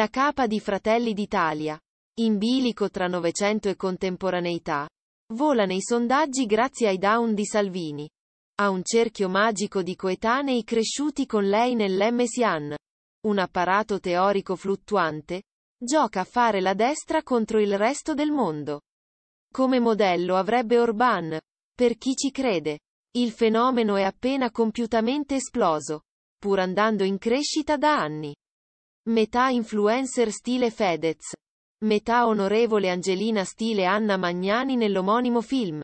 La capa di Fratelli d'Italia. In bilico tra Novecento e contemporaneità. Vola nei sondaggi grazie ai down di Salvini. Ha un cerchio magico di coetanei cresciuti con lei nell'MSIAN. Un apparato teorico fluttuante. Gioca a fare la destra contro il resto del mondo. Come modello avrebbe Orban. Per chi ci crede. Il fenomeno è appena compiutamente esploso. Pur andando in crescita da anni. Metà influencer stile Fedez. Metà onorevole Angelina stile Anna Magnani nell'omonimo film.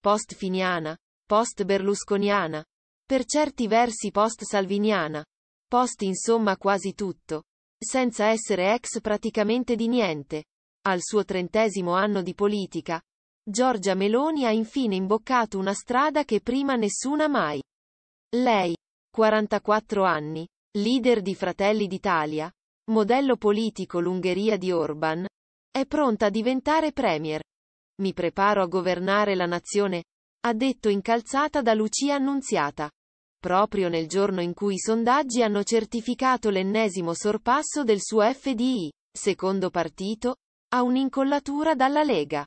Post finiana. Post berlusconiana. Per certi versi post salviniana. Post insomma quasi tutto. Senza essere ex praticamente di niente. Al suo trentesimo anno di politica. Giorgia Meloni ha infine imboccato una strada che prima nessuna mai. Lei, 44 anni, leader di Fratelli d'Italia, modello politico l'Ungheria di Orban, è pronta a diventare premier. Mi preparo a governare la nazione, ha detto incalzata da Lucia Annunziata. Proprio nel giorno in cui i sondaggi hanno certificato l'ennesimo sorpasso del suo FDI, secondo partito, a un'incollatura dalla Lega.